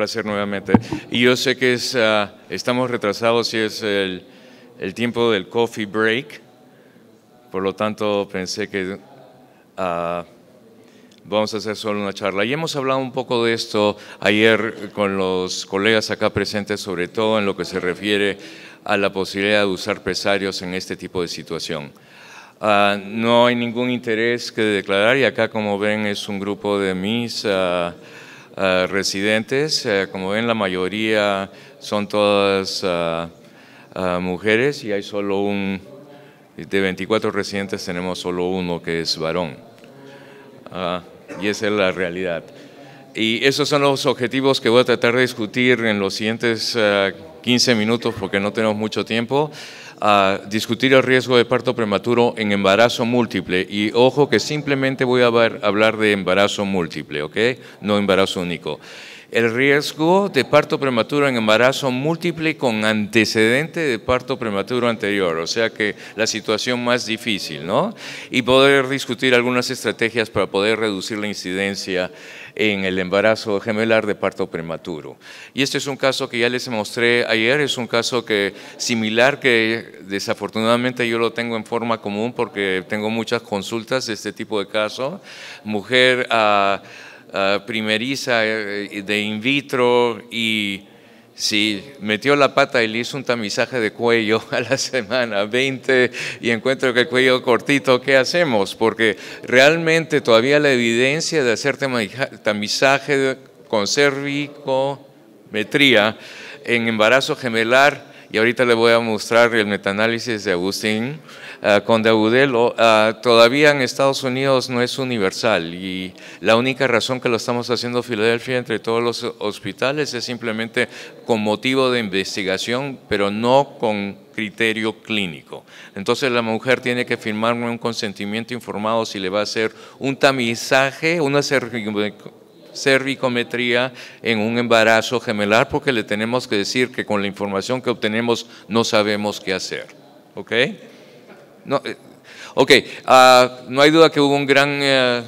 placer nuevamente. Y yo sé que es, ah, estamos retrasados y es el, tiempo del coffee break, por lo tanto pensé que ah, vamos a hacer solo una charla. Y hemos hablado un poco de esto ayer con los colegas acá presentes, sobre todo en lo que se refiere a la posibilidad de usar presarios en este tipo de situación. Ah, no hay ningún interés que declarar y acá como ven es un grupo de mis residentes. Eh, como ven, la mayoría son todas ah, ah, mujeres y hay solo un, de 24 residentes tenemos solo uno que es varón. Ah, y esa es la realidad. Y esos son los objetivos que voy a tratar de discutir en los siguientes 15 minutos porque no tenemos mucho tiempo a discutir el riesgo de parto prematuro en embarazo múltiple. Y ojo que simplemente voy a hablar de embarazo múltiple, ¿ok? No embarazo único el riesgo de parto prematuro en embarazo múltiple con antecedente de parto prematuro anterior, o sea que la situación más difícil, ¿no? Y poder discutir algunas estrategias para poder reducir la incidencia en el embarazo gemelar de parto prematuro. Y este es un caso que ya les mostré ayer, es un caso que similar que desafortunadamente yo lo tengo en forma común porque tengo muchas consultas de este tipo de caso. Mujer a ah, Ah, primeriza eh, de in vitro y si metió la pata y le hizo un tamizaje de cuello a la semana 20 y encuentro que el cuello cortito, ¿qué hacemos? Porque realmente todavía la evidencia de hacer tamizaje con cervicometría en embarazo gemelar y ahorita le voy a mostrar el metanálisis de Agustín ah, con de ah, todavía en Estados Unidos no es universal y la única razón que lo estamos haciendo en Filadelfia entre todos los hospitales es simplemente con motivo de investigación, pero no con criterio clínico. Entonces la mujer tiene que firmar un consentimiento informado si le va a hacer un tamizaje, una cervicometría en un embarazo gemelar porque le tenemos que decir que con la información que obtenemos no sabemos qué hacer. ¿Ok? No, eh, ah, no hay duda que hubo un gran eh,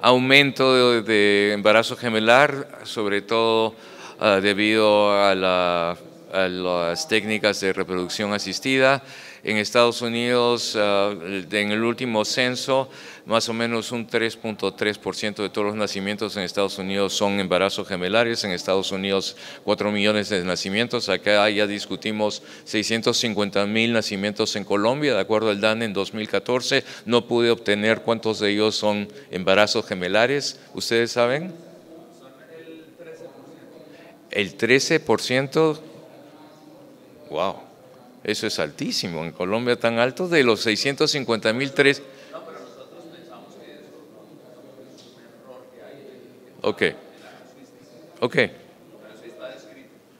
aumento de, embarazo gemelar, sobre todo ah, debido a, las técnicas de reproducción asistida. En Estados Unidos, ah, en el último censo, más o menos un 3.3% de todos los nacimientos en Estados Unidos son embarazos gemelares, en Estados Unidos 4 millones de nacimientos, acá ya discutimos 650 mil nacimientos en Colombia, de acuerdo al DAN en 2014, no pude obtener cuántos de ellos son embarazos gemelares, ¿ustedes saben? El 13%, wow, eso es altísimo, en Colombia tan alto, de los 650 mil, 3 Ok. Ok.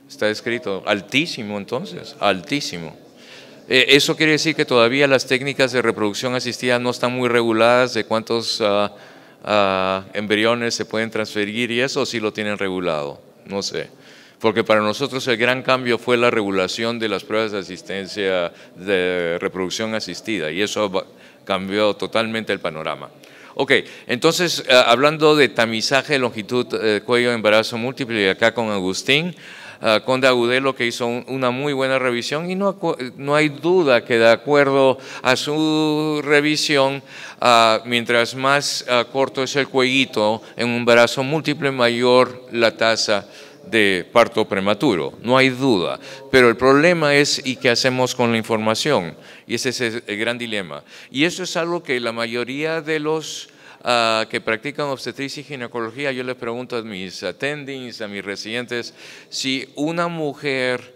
Está escrito. Altísimo entonces, altísimo. Eh, eso quiere decir que todavía las técnicas de reproducción asistida no están muy reguladas de cuántos ah, ah, embriones se pueden transferir y eso sí lo tienen regulado. No sé. Porque para nosotros el gran cambio fue la regulación de las pruebas de asistencia de reproducción asistida y eso cambió totalmente el panorama. Ok, entonces eh, hablando de tamizaje, longitud, de eh, cuello, embarazo múltiple, y acá con Agustín, con eh, Conde Agudelo, que hizo una muy buena revisión, y no, no, hay duda que de acuerdo a su revisión, ah, mientras más ah, corto es el cuellito en un embarazo múltiple, mayor la tasa de parto prematuro, no hay duda. Pero el problema es, ¿y qué hacemos con la información? Y ese es el gran dilema. Y eso es algo que la mayoría de los ah, que practican obstetricia y ginecología, yo les pregunto a mis attendings, a mis residentes, si una mujer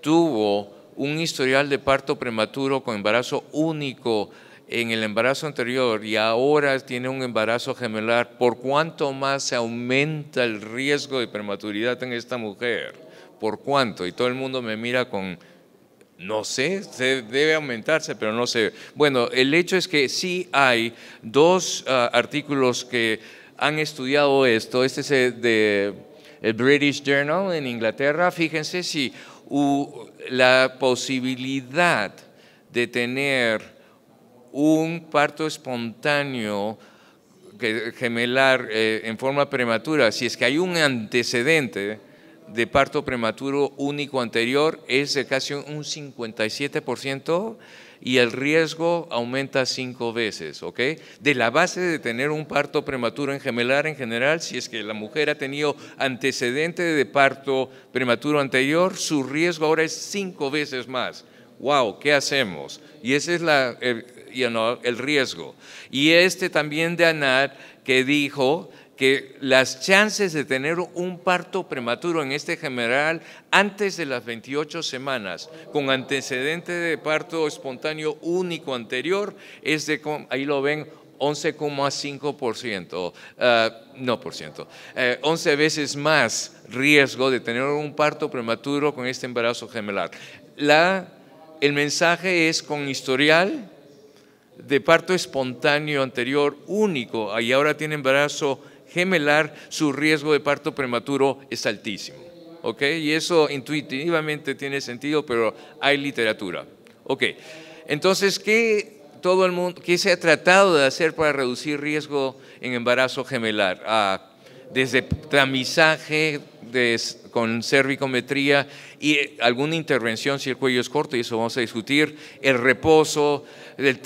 tuvo un historial de parto prematuro con embarazo único, en el embarazo anterior y ahora tiene un embarazo gemelar, ¿por cuánto más se aumenta el riesgo de prematuridad en esta mujer? ¿Por cuánto? Y todo el mundo me mira con, no sé, se debe aumentarse, pero no sé. Bueno, el hecho es que sí hay dos ah, artículos que han estudiado esto. Este es de el British Journal en Inglaterra. Fíjense si la posibilidad de tener un parto espontáneo gemelar eh, en forma prematura, si es que hay un antecedente de parto prematuro único anterior, es de casi un 57% y el riesgo aumenta cinco veces, ¿ok? De la base de tener un parto prematuro en gemelar en general, si es que la mujer ha tenido antecedente de parto prematuro anterior, su riesgo ahora es cinco veces más. ¡Wow! ¿Qué hacemos? Y esa es la eh, el riesgo. Y este también de Anad que dijo que las chances de tener un parto prematuro en este general antes de las 28 semanas, con antecedente de parto espontáneo único anterior, es de, ahí lo ven, 11,5%, ah, no por ciento, 11 eh, veces más riesgo de tener un parto prematuro con este embarazo gemelar. La, el mensaje es con historial, de parto espontáneo anterior único y ahora tiene embarazo gemelar, su riesgo de parto prematuro es altísimo. ¿Ok? Y eso intuitivamente tiene sentido, pero hay literatura. ¿Ok? Entonces, ¿qué, todo el mundo, qué se ha tratado de hacer para reducir riesgo en embarazo gemelar? Ah, desde tamizaje, con cervicometría y eh, alguna intervención si el cuello es corto, y eso vamos a discutir, el reposo,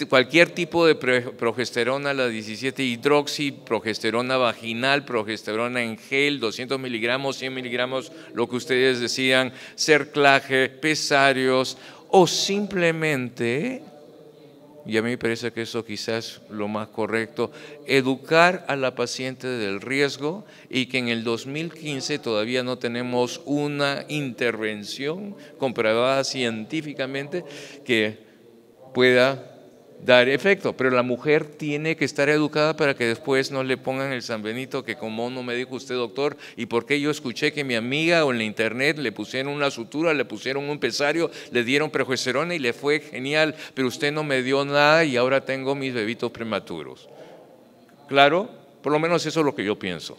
cualquier tipo de progesterona, la 17 hidroxi, progesterona vaginal, progesterona en gel, 200 miligramos, 100 miligramos, lo que ustedes decían, cerclaje, pesarios o simplemente y a mí me parece que eso quizás lo más correcto, educar a la paciente del riesgo y que en el 2015 todavía no tenemos una intervención comprobada científicamente que pueda dar efecto, pero la mujer tiene que estar educada para que después no le pongan el Benito que como no me dijo usted doctor y porque yo escuché que mi amiga o en la internet le pusieron una sutura, le pusieron un pesario, le dieron prejuicerona y le fue genial, pero usted no me dio nada y ahora tengo mis bebitos prematuros. ¿Claro? Por lo menos eso es lo que yo pienso.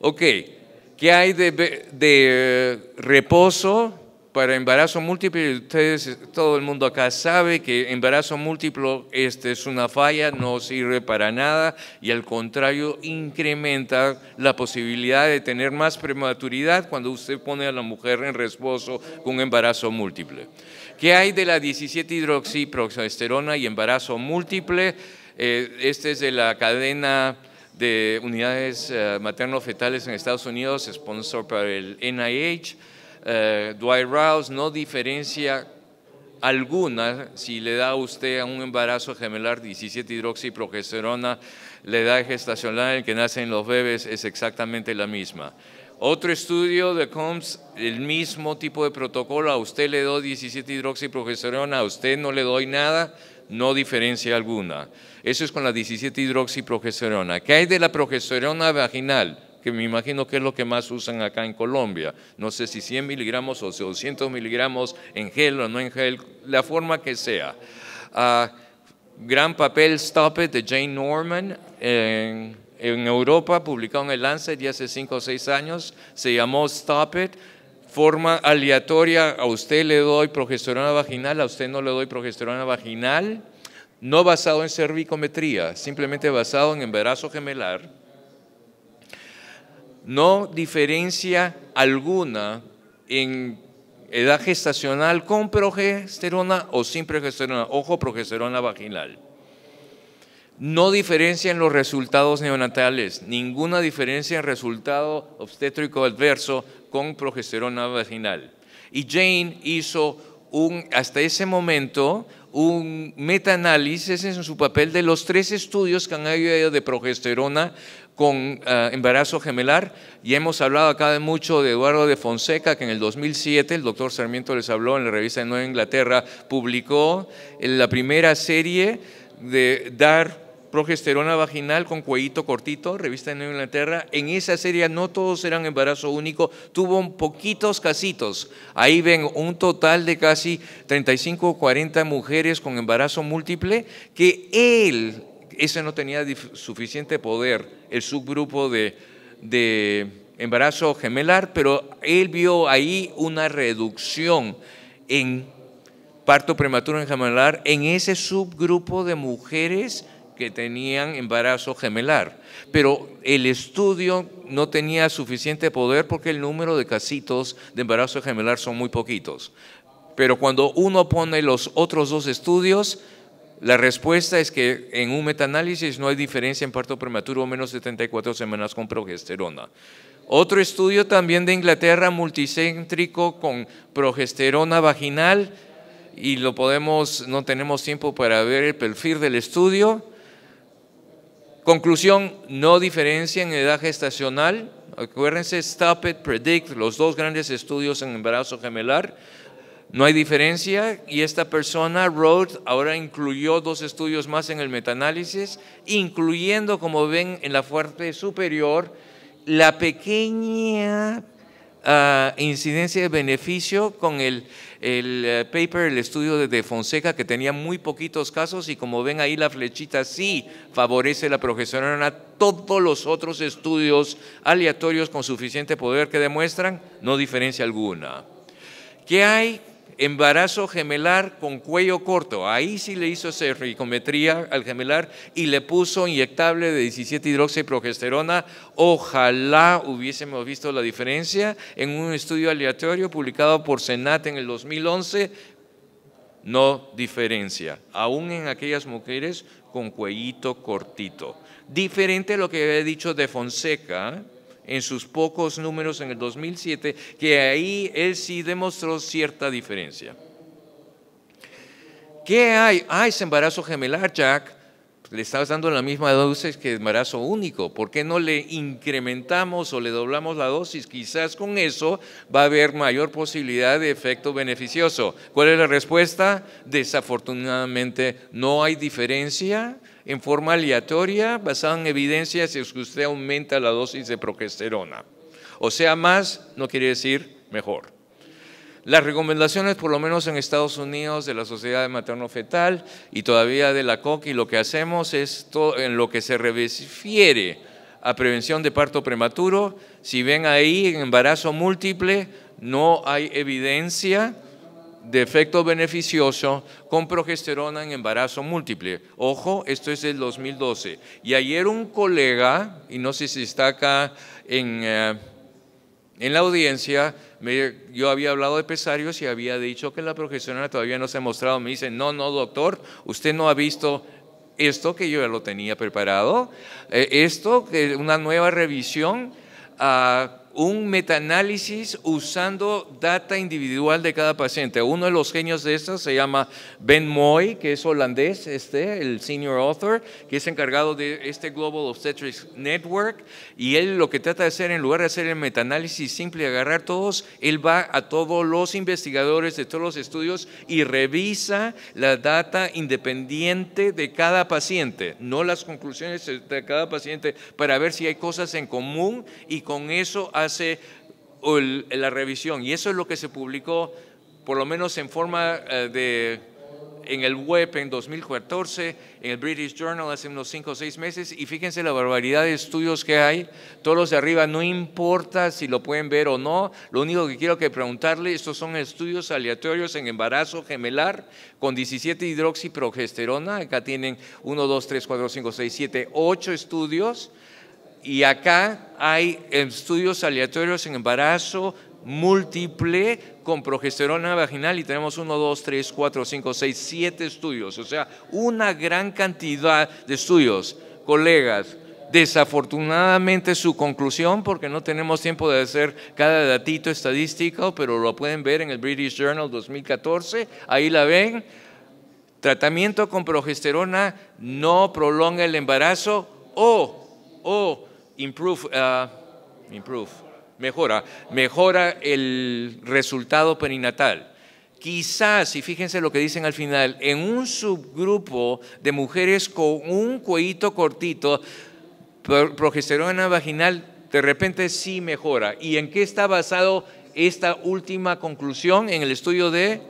Ok, ¿qué hay de eh, reposo? para embarazo múltiple, ustedes, todo el mundo acá sabe que embarazo múltiple este, es una falla, no sirve para nada y al contrario incrementa la posibilidad de tener más prematuridad cuando usted pone a la mujer en reposo con embarazo múltiple. ¿Qué hay de la 17 hidroxiproxesterona y embarazo múltiple? Eh, este es de la cadena de unidades eh, materno-fetales en Estados Unidos, sponsor para el NIH eh, Dwight Rouse no diferencia alguna si le da a usted a un embarazo gemelar 17 hidroxiprogesterona, la edad gestacional en que nacen los bebés es exactamente la misma. Otro estudio de Combs, el mismo tipo de protocolo, a usted le doy 17 hidroxiprogesterona, a usted no le doy nada, no diferencia alguna. Eso es con la 17 hidroxiprogesterona. ¿Qué hay de la progesterona vaginal? que me imagino que es lo que más usan acá en Colombia. No sé si 100 miligramos o 200 miligramos en gel o no en gel, la forma que sea. Ah, gran papel Stop It de Jane Norman. En, en Europa, publicado en el Lancet ya hace 5 o 6 años, se llamó Stop It forma aleatoria, a usted le doy progesterona vaginal, a usted no le doy progesterona vaginal, no basado en cervicometría, simplemente basado en embarazo gemelar no diferencia alguna en edad gestacional con progesterona o sin progesterona, ojo, progesterona vaginal. No diferencia en los resultados neonatales, ninguna diferencia en resultado obstétrico adverso con progesterona vaginal. Y Jane hizo un, hasta ese momento un metaanálisis en su papel de los tres estudios que han habido de progesterona con eh, embarazo gemelar y hemos hablado acá de mucho de Eduardo de Fonseca, que en el 2007, el doctor Sarmiento les habló en la revista de Nueva Inglaterra, publicó la primera serie de dar progesterona vaginal con cuellito cortito, revista de Nueva Inglaterra. En esa serie no todos eran embarazo único, tuvo poquitos casitos. Ahí ven un total de casi 35 o 40 mujeres con embarazo múltiple que él, ese no tenía suficiente poder, el subgrupo de, de embarazo gemelar, pero él vio ahí una reducción en parto prematuro en gemelar en ese subgrupo de mujeres que tenían embarazo gemelar. Pero el estudio no tenía suficiente poder porque el número de casitos de embarazo gemelar son muy poquitos. Pero cuando uno pone los otros dos estudios, la respuesta es que en un metaanálisis no hay diferencia en parto prematuro o menos 74 semanas con progesterona. Otro estudio también de Inglaterra multicéntrico con progesterona vaginal y lo podemos, no tenemos tiempo para ver el perfil del estudio. Conclusión, no diferencia en edad gestacional. Acuérdense, Stop It, Predict, los dos grandes estudios en embarazo gemelar no hay diferencia y esta persona, Rhodes, ahora incluyó dos estudios más en el metaanálisis, incluyendo, como ven en la fuerte superior, la pequeña ah, incidencia de beneficio con el, eh, paper, el estudio de, Fonseca, que tenía muy poquitos casos y como ven ahí la flechita sí favorece la progesterona. Todos los otros estudios aleatorios con suficiente poder que demuestran no diferencia alguna. ¿Qué hay Embarazo gemelar con cuello corto. Ahí sí le hizo cervicometría al gemelar y le puso inyectable de 17 hidroxiprogesterona. Ojalá hubiésemos visto la diferencia en un estudio aleatorio publicado por Senat en el 2011. No diferencia, aún en aquellas mujeres con cuellito cortito. Diferente a lo que había dicho de Fonseca, en sus pocos números en el 2007, que ahí él sí demostró cierta diferencia. ¿Qué hay? hay ah, ese embarazo gemelar, Jack le estás dando la misma dosis que embarazo único. ¿Por qué no le incrementamos o le doblamos la dosis? Quizás con eso va a haber mayor posibilidad de efecto beneficioso. ¿Cuál es la respuesta? Desafortunadamente no hay diferencia en forma aleatoria basada en evidencia si es que usted aumenta la dosis de progesterona. O sea, más no quiere decir mejor. Las recomendaciones, por lo menos en Estados Unidos, de la Sociedad de Materno-Fetal y todavía de la COC, y lo que hacemos es en lo que se refiere a prevención de parto prematuro. Si ven ahí, en embarazo múltiple, no hay evidencia de efecto beneficioso con progesterona en embarazo múltiple. Ojo, esto es del 2012. Y ayer un colega, y no sé si está acá en... Eh, en la audiencia yo había hablado de pesarios y había dicho que la profesional todavía no se ha mostrado. Me dice, no, no, doctor, usted no ha visto esto que yo ya lo tenía preparado, eh, esto, que una nueva revisión. a un metaanálisis usando data individual de cada paciente. Uno de los genios de esta se llama Ben Moy, que es holandés, este, el senior author, que es encargado de este Global Obstetrics Network, y él lo que trata de hacer, en lugar de hacer el metaanálisis simple y agarrar todos, él va a todos los investigadores de todos los estudios y revisa la data independiente de cada paciente, no las conclusiones de cada paciente, para ver si hay cosas en común y con eso hace la revisión. Y eso es lo que se publicó, por lo menos en forma eh, de en el web en 2014, en el British Journal hace unos 5 o 6 meses, y fíjense la barbaridad de estudios que hay, todos los de arriba, no importa si lo pueden ver o no, lo único que quiero que preguntarle, estos son estudios aleatorios en embarazo gemelar con 17 hidroxiprogesterona, acá tienen 1, 2, 3, 4, 5, 6, 7, 8 estudios, y acá hay estudios aleatorios en embarazo múltiple con progesterona vaginal y tenemos uno, dos, tres, cuatro, cinco, seis, siete estudios. O sea, una gran cantidad de estudios. Colegas, Desafortunadamente su conclusión, porque no tenemos tiempo de hacer cada datito estadístico, pero lo pueden ver en el British Journal 2014, ahí la ven. Tratamiento con progesterona no prolonga el embarazo o, o improve, ah, improve, mejora, mejora el resultado perinatal. Quizás, y fíjense lo que dicen al final, en un subgrupo de mujeres con un cuellito cortito, progesterona vaginal de repente sí mejora. ¿Y en qué está basado esta última conclusión en el estudio de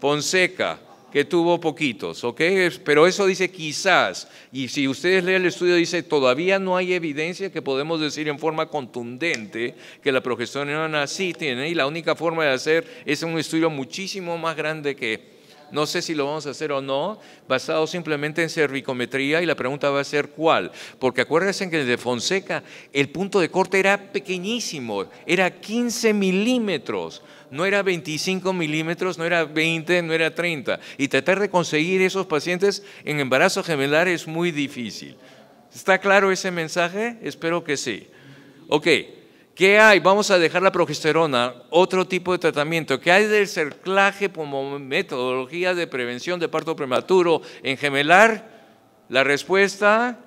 Ponseca? que tuvo poquitos, ¿ok? Pero eso dice quizás, y si ustedes leen el estudio dice, todavía no hay evidencia que podemos decir en forma contundente que la progesterona sí tiene, y la única forma de hacer es un estudio muchísimo más grande que no sé si lo vamos a hacer o no, basado simplemente en cervicometría y la pregunta va a ser cuál. Porque acuérdense que de Fonseca el punto de corte era pequeñísimo, era 15 milímetros, no era 25 milímetros, no era 20, no era 30. Y tratar de conseguir esos pacientes en embarazo gemelar es muy difícil. ¿Está claro ese mensaje? Espero que sí. Ok, ¿Qué hay? Vamos a dejar la progesterona, otro tipo de tratamiento. ¿Qué hay del cerclaje como metodología de prevención de parto prematuro en gemelar? La respuesta,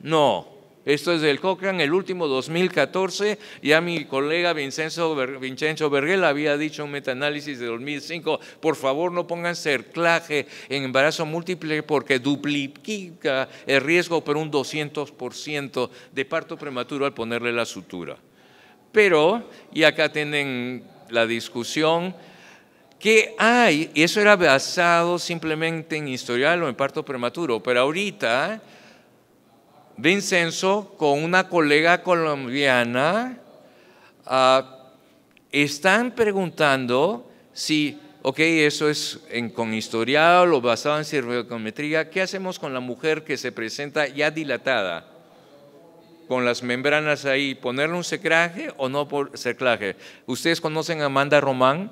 no. Esto es del Cochrane, el último 2014. Ya mi colega Vincenzo, Vincenzo había dicho en un metaanálisis de 2005, por favor no pongan cerclaje en embarazo múltiple porque duplica el riesgo por un 200% de parto prematuro al ponerle la sutura. Pero, y acá tienen la discusión, ¿qué hay, y eso era basado simplemente en historial o en parto prematuro, pero ahorita Vincenzo con una colega colombiana ah, están preguntando si, ok, eso es con historial o basado en cirugometría, ¿qué hacemos con la mujer que se presenta ya dilatada? con las membranas ahí, ponerle un seclaje o no por seclaje. Ustedes conocen a Amanda Román.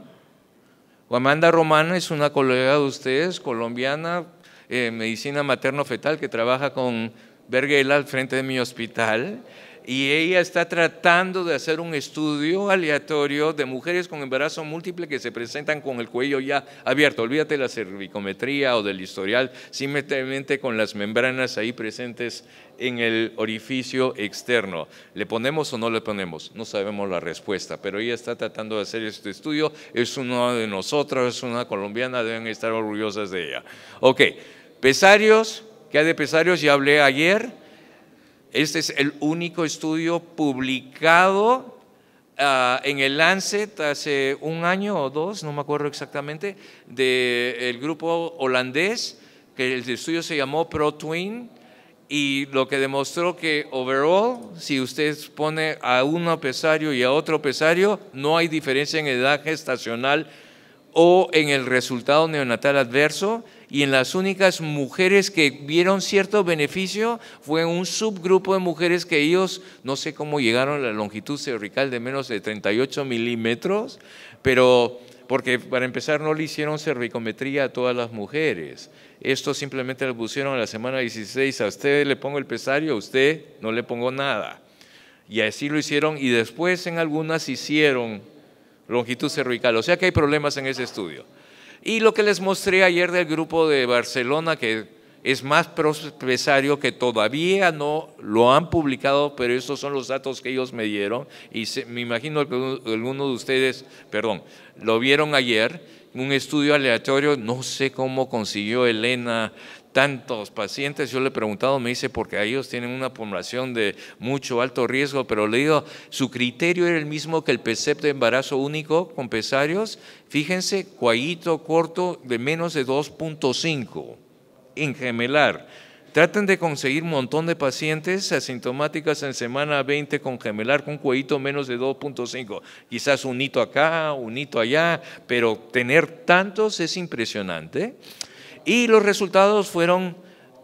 Amanda Román es una colega de ustedes, colombiana, eh, medicina materno-fetal, que trabaja con Berguela al frente de mi hospital y ella está tratando de hacer un estudio aleatorio de mujeres con embarazo múltiple que se presentan con el cuello ya abierto. Olvídate de la cervicometría o del historial, simplemente con las membranas ahí presentes en el orificio externo. ¿Le ponemos o no le ponemos? No sabemos la respuesta, pero ella está tratando de hacer este estudio. Es una de nosotras, es una colombiana, deben estar orgullosas de ella. Ok, pesarios, ¿qué hay de pesarios? Ya hablé ayer este es el único estudio publicado ah, en el Lancet hace un año o dos, no me acuerdo exactamente, del grupo holandés, que el estudio se llamó ProTwin, y lo que demostró que overall, si usted pone a un pesario y a otro pesario, no hay diferencia en edad gestacional o en el resultado neonatal adverso, y en las únicas mujeres que vieron cierto beneficio fue un subgrupo de mujeres que ellos, no sé cómo llegaron a la longitud cervical de menos de 38 milímetros, pero porque para empezar no le hicieron cervicometría a todas las mujeres. Esto simplemente lo pusieron a la semana 16, a usted le pongo el pesario, a usted no le pongo nada. Y así lo hicieron y después en algunas hicieron longitud cervical. O sea que hay problemas en ese estudio. Y lo que les mostré ayer del grupo de Barcelona, que es más profesario que todavía no lo han publicado, pero esos son los datos que ellos me dieron. Y me imagino que alguno de ustedes, perdón, lo vieron ayer un estudio aleatorio, no sé cómo consiguió Elena tantos pacientes. Yo le he preguntado, me dice, porque ellos tienen una población de mucho alto riesgo, pero le digo, su criterio era el mismo que el PCEP de embarazo único con pesarios. Fíjense, cuallito corto de menos de 2.5 en gemelar Traten de conseguir un montón de pacientes asintomáticas en semana 20 con gemelar con cuellito menos de 2.5. Quizás un hito acá, un hito allá, pero tener tantos es impresionante. Y los resultados fueron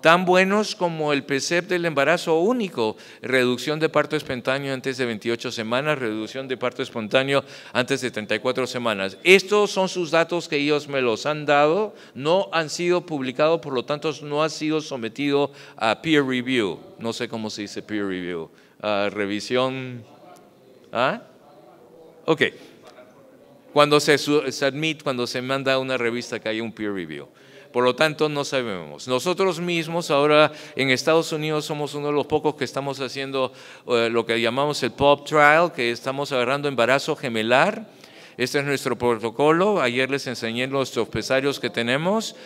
tan buenos como el PCEP del embarazo único, reducción de parto espontáneo antes de 28 semanas, reducción de parto espontáneo antes de 34 semanas. Estos son sus datos que ellos me los han dado, no han sido publicados, por lo tanto no ha sido sometido a peer review. No sé cómo se dice peer review. Ah, revisión. ¿Ah? Ok. Cuando se, admite, cuando se manda a una revista que hay un peer review. Por lo tanto, no sabemos. Nosotros mismos ahora en Estados Unidos somos uno de los pocos que estamos haciendo eh, lo que llamamos el POP trial, que estamos agarrando embarazo gemelar. Este es nuestro protocolo. Ayer les enseñé los pesarios que tenemos.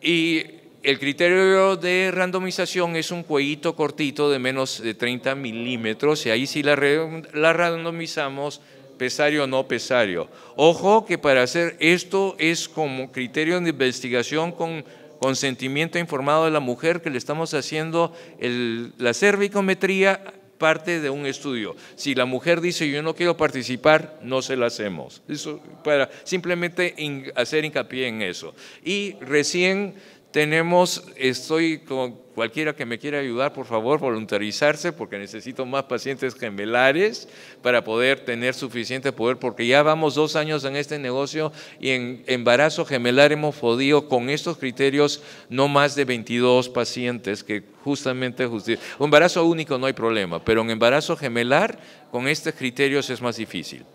Y el criterio de randomización es un cuellito cortito de menos de 30 milímetros. Y ahí sí la randomizamos pesario o no pesario. Ojo que para hacer esto es como criterio de investigación con consentimiento informado de la mujer que le estamos haciendo la cervicometría parte de un estudio. Si la mujer dice yo no quiero participar, no se la hacemos. Eso para simplemente hacer hincapié en eso. Y recién tenemos, estoy con cualquiera que me quiera ayudar, por favor, voluntarizarse, porque necesito más pacientes gemelares para poder tener suficiente poder, porque ya vamos dos años en este negocio y en embarazo gemelar hemos podido con estos criterios no más de 22 pacientes, que justamente Un embarazo único no hay problema, pero en embarazo gemelar con estos criterios es más difícil.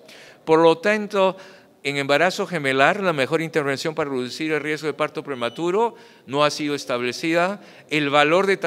Por lo tanto, en embarazo gemelar, la mejor intervención para reducir el riesgo de parto prematuro no ha sido establecida. El valor de,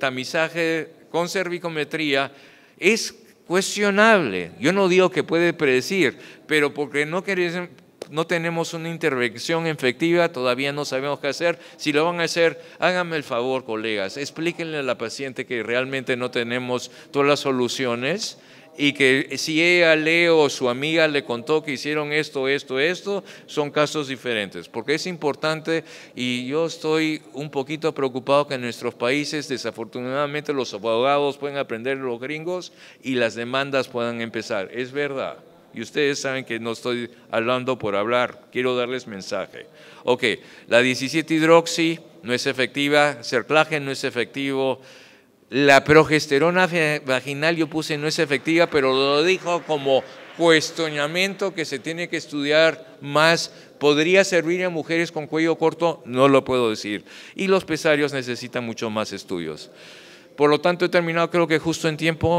tamizaje con cervicometría es cuestionable. Yo no digo que puede predecir, pero porque no queremos, no tenemos una intervención efectiva, todavía no sabemos qué hacer. Si lo van a hacer, háganme el favor, colegas, explíquenle a la paciente que realmente no tenemos todas las soluciones y que si ella, Leo o su amiga le contó que hicieron esto, esto, esto, son casos diferentes, porque es importante y yo estoy un poquito preocupado que en nuestros países desafortunadamente los abogados pueden aprender los gringos y las demandas puedan empezar, es verdad. Y ustedes saben que no estoy hablando por hablar, quiero darles mensaje. Ok, la 17 hidroxi no es efectiva, cerclaje no es efectivo, la progesterona vaginal yo puse no es efectiva, pero lo dijo como cuestionamiento que se tiene que estudiar más. ¿Podría servir a mujeres con cuello corto? No lo puedo decir. Y los pesarios necesitan mucho más estudios. Por lo tanto, he terminado creo que justo en tiempo.